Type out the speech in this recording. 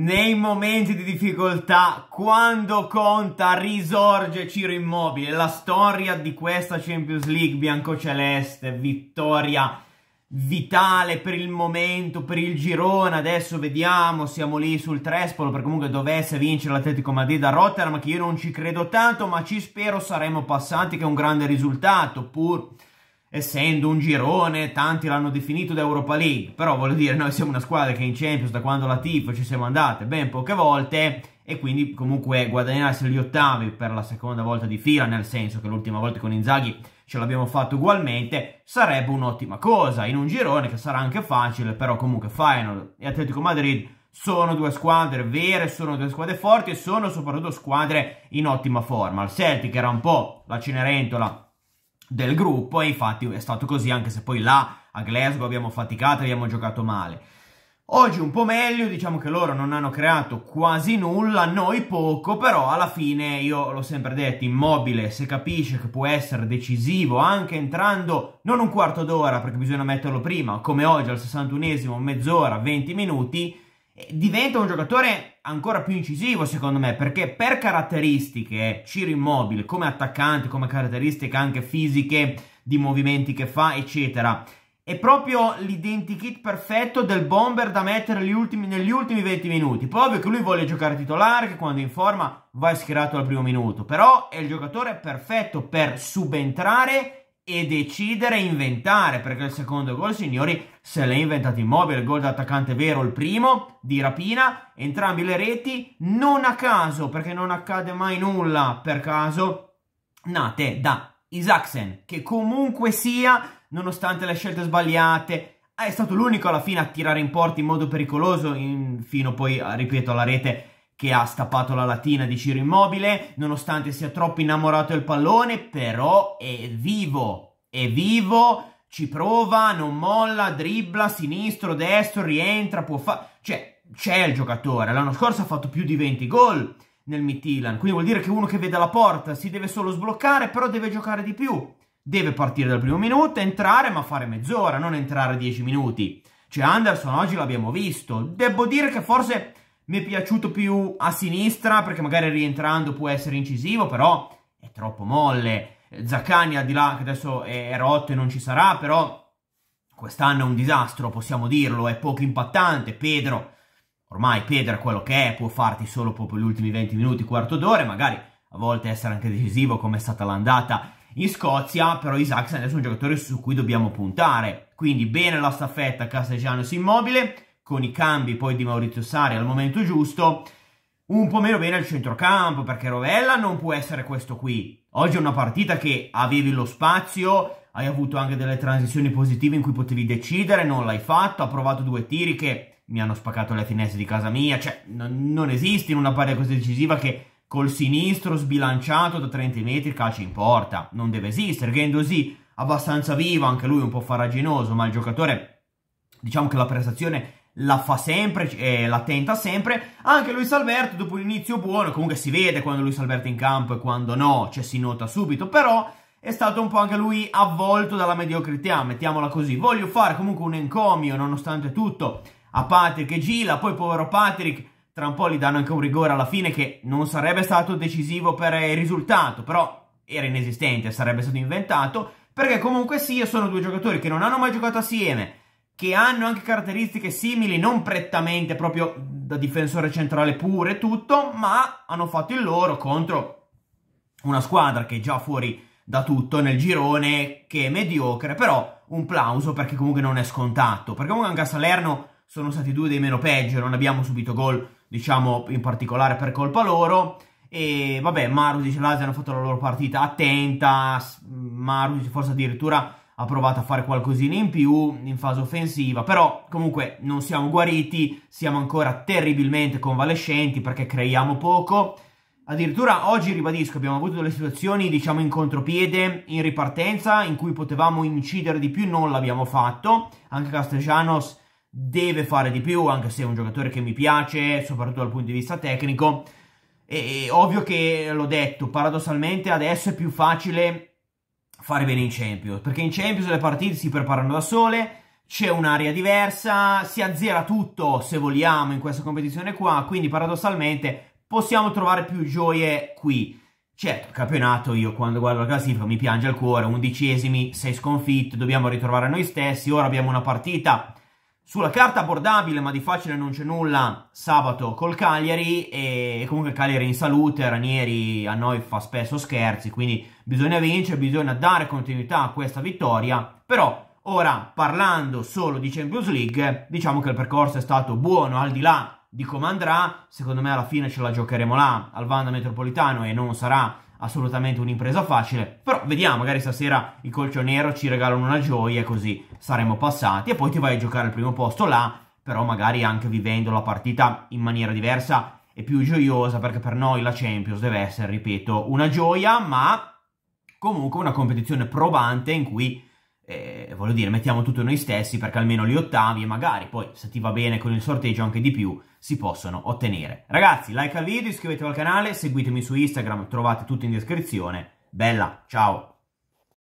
Nei momenti di difficoltà, quando conta, risorge Ciro Immobile. La storia di questa Champions League biancoceleste, vittoria vitale per il momento, per il girone. Adesso vediamo, siamo lì sul Trespolo, perché comunque dovesse vincere l'Atletico Madrid a Rotterdam, che io non ci credo tanto, ma ci spero saremo passati, che è un grande risultato, pur essendo un girone, tanti l'hanno definito d'Europa League, però voglio dire, noi siamo una squadra che in Champions da quando la tifo ci siamo andate ben poche volte e quindi comunque guadagnarsi gli ottavi per la seconda volta di fila, nel senso che l'ultima volta con Inzaghi ce l'abbiamo fatto ugualmente, sarebbe un'ottima cosa in un girone che sarà anche facile, però comunque Final e Atletico Madrid sono due squadre vere, sono due squadre forti e sono soprattutto squadre in ottima forma. Il Celtic era un po' la Cenerentola del gruppo e infatti è stato così anche se poi là a Glasgow abbiamo faticato, abbiamo giocato male. Oggi un po' meglio, diciamo che loro non hanno creato quasi nulla, noi poco, però alla fine io l'ho sempre detto, immobile se capisce che può essere decisivo anche entrando non un quarto d'ora perché bisogna metterlo prima, come oggi al 61esimo, mezz'ora, 20 minuti, eh, diventa un giocatore ancora più incisivo secondo me perché per caratteristiche Ciro Immobile come attaccante, come caratteristiche anche fisiche di movimenti che fa eccetera è proprio l'identikit perfetto del bomber da mettere ultimi, negli ultimi 20 minuti poi ovvio che lui vuole giocare titolare che quando è in forma va schierato al primo minuto però è il giocatore perfetto per subentrare e decidere e inventare, perché il secondo gol, signori, se l'è inventato Immobile, il gol da attaccante vero, il primo di rapina, entrambi le reti, non a caso, perché non accade mai nulla per caso, nate da Isaacsen, che comunque sia, nonostante le scelte sbagliate, è stato l'unico alla fine a tirare in porta in modo pericoloso, in, fino poi, ripeto, alla rete che ha stappato la latina di Ciro Immobile, nonostante sia troppo innamorato del pallone, però è vivo, è vivo, ci prova, non molla, dribbla, sinistro, destro, rientra, può fare... Cioè, c'è il giocatore, l'anno scorso ha fatto più di 20 gol nel Midtjylland, quindi vuol dire che uno che vede la porta si deve solo sbloccare, però deve giocare di più. Deve partire dal primo minuto, entrare, ma fare mezz'ora, non entrare 10 minuti. Cioè, Anderson oggi l'abbiamo visto. Devo dire che forse mi è piaciuto più a sinistra perché magari rientrando può essere incisivo, però è troppo molle. Zaccani al di là che adesso è rotto e non ci sarà, però quest'anno è un disastro, possiamo dirlo, è poco impattante. Pedro, ormai Pedro è quello che è, può farti solo proprio gli ultimi 20 minuti, quarto d'ora, magari a volte essere anche decisivo come è stata l'andata in Scozia, però Isaacson adesso è un giocatore su cui dobbiamo puntare. Quindi bene la staffetta Castellanos Immobile, con i cambi poi di Maurizio Sari al momento giusto, un po' meno bene al centrocampo, perché Rovella non può essere questo qui. Oggi è una partita che avevi lo spazio, hai avuto anche delle transizioni positive in cui potevi decidere, non l'hai fatto, ha provato due tiri che mi hanno spaccato le finestre di casa mia, cioè non, non esiste in una partita così decisiva che col sinistro sbilanciato da 30 metri calci in porta, non deve esistere. Gendosi abbastanza vivo, anche lui un po' faraginoso, ma il giocatore, diciamo che la prestazione la fa sempre, eh, la tenta sempre. Anche Luis Alberto, dopo un inizio buono, comunque si vede quando Luis Alberto è in campo e quando no, cioè si nota subito, però è stato un po' anche lui avvolto dalla mediocrità, mettiamola così. Voglio fare comunque un encomio, nonostante tutto, a Patrick e Gila, poi povero Patrick, tra un po' gli danno anche un rigore alla fine che non sarebbe stato decisivo per il risultato, però era inesistente, sarebbe stato inventato, perché comunque sì, sono due giocatori che non hanno mai giocato assieme, che hanno anche caratteristiche simili, non prettamente proprio da difensore centrale pure tutto, ma hanno fatto il loro contro una squadra che è già fuori da tutto nel girone, che è mediocre, però un plauso perché comunque non è scontato, perché comunque anche a Salerno sono stati due dei meno peggio, non abbiamo subito gol, diciamo, in particolare per colpa loro, e vabbè, Marusic e Lazio hanno fatto la loro partita attenta, Marusic forse addirittura ha provato a fare qualcosina in più in fase offensiva, però comunque non siamo guariti, siamo ancora terribilmente convalescenti perché creiamo poco. Addirittura oggi, ribadisco, abbiamo avuto delle situazioni, diciamo, in contropiede, in ripartenza, in cui potevamo incidere di più, non l'abbiamo fatto. Anche Castellanos deve fare di più, anche se è un giocatore che mi piace, soprattutto dal punto di vista tecnico. E, e ovvio che, l'ho detto, paradossalmente adesso è più facile fare bene in Champions, perché in Champions le partite si preparano da sole, c'è un'area diversa, si azzera tutto se vogliamo in questa competizione qua, quindi paradossalmente possiamo trovare più gioie qui. Certo, il campionato io quando guardo la classifica mi piange al cuore, undicesimi, sei sconfitto, dobbiamo ritrovare noi stessi, ora abbiamo una partita sulla carta abbordabile, ma di facile non c'è nulla, sabato col Cagliari e comunque Cagliari in salute, Ranieri a noi fa spesso scherzi, quindi bisogna vincere, bisogna dare continuità a questa vittoria, però ora parlando solo di Champions League, diciamo che il percorso è stato buono, al di là di come andrà, secondo me alla fine ce la giocheremo là, al Vanda Metropolitano e non sarà assolutamente un'impresa facile, però vediamo, magari stasera il colcio nero ci regalano una gioia, e così saremo passati, e poi ti vai a giocare al primo posto là, però magari anche vivendo la partita in maniera diversa e più gioiosa, perché per noi la Champions deve essere, ripeto, una gioia, ma comunque una competizione probante in cui eh, voglio dire, mettiamo tutto noi stessi perché almeno gli ottavi e magari poi se ti va bene con il sorteggio anche di più si possono ottenere. Ragazzi, like al video, iscrivetevi al canale, seguitemi su Instagram, trovate tutto in descrizione. Bella, ciao!